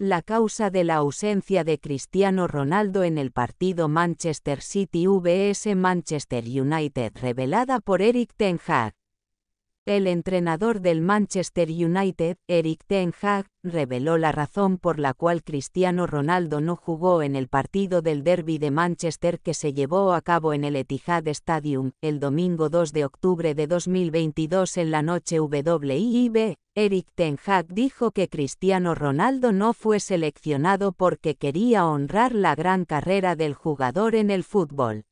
La causa de la ausencia de Cristiano Ronaldo en el partido Manchester City vs Manchester United revelada por Eric Ten Hag. El entrenador del Manchester United, Eric Ten Hag, reveló la razón por la cual Cristiano Ronaldo no jugó en el partido del Derby de Manchester que se llevó a cabo en el Etihad Stadium el domingo 2 de octubre de 2022 en la noche WIB. Eric Ten Hag dijo que Cristiano Ronaldo no fue seleccionado porque quería honrar la gran carrera del jugador en el fútbol.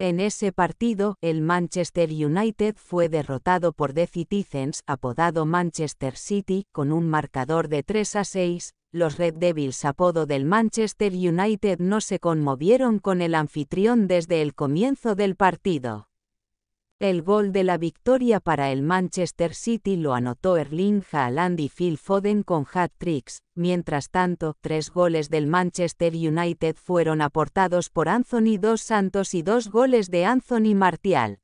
En ese partido, el Manchester United fue derrotado por The Citizens, apodado Manchester City, con un marcador de 3 a 6. Los Red Devils, apodo del Manchester United, no se conmovieron con el anfitrión desde el comienzo del partido. El gol de la victoria para el Manchester City lo anotó Erling Haaland y Phil Foden con hat-tricks. Mientras tanto, tres goles del Manchester United fueron aportados por Anthony Dos Santos y dos goles de Anthony Martial.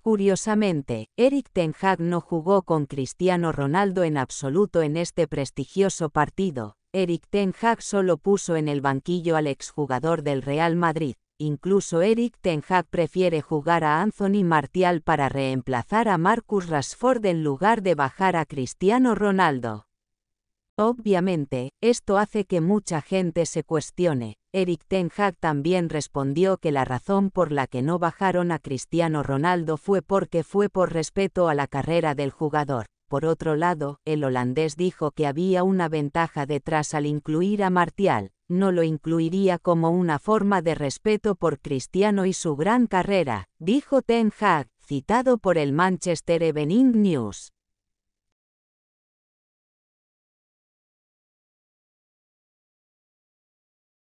Curiosamente, Eric Ten Hag no jugó con Cristiano Ronaldo en absoluto en este prestigioso partido. Eric Ten Hag solo puso en el banquillo al exjugador del Real Madrid. Incluso Eric Ten Hag prefiere jugar a Anthony Martial para reemplazar a Marcus Rashford en lugar de bajar a Cristiano Ronaldo. Obviamente, esto hace que mucha gente se cuestione. Eric Ten Hag también respondió que la razón por la que no bajaron a Cristiano Ronaldo fue porque fue por respeto a la carrera del jugador. Por otro lado, el holandés dijo que había una ventaja detrás al incluir a Martial no lo incluiría como una forma de respeto por Cristiano y su gran carrera, dijo Ten Hag, citado por el Manchester Evening News.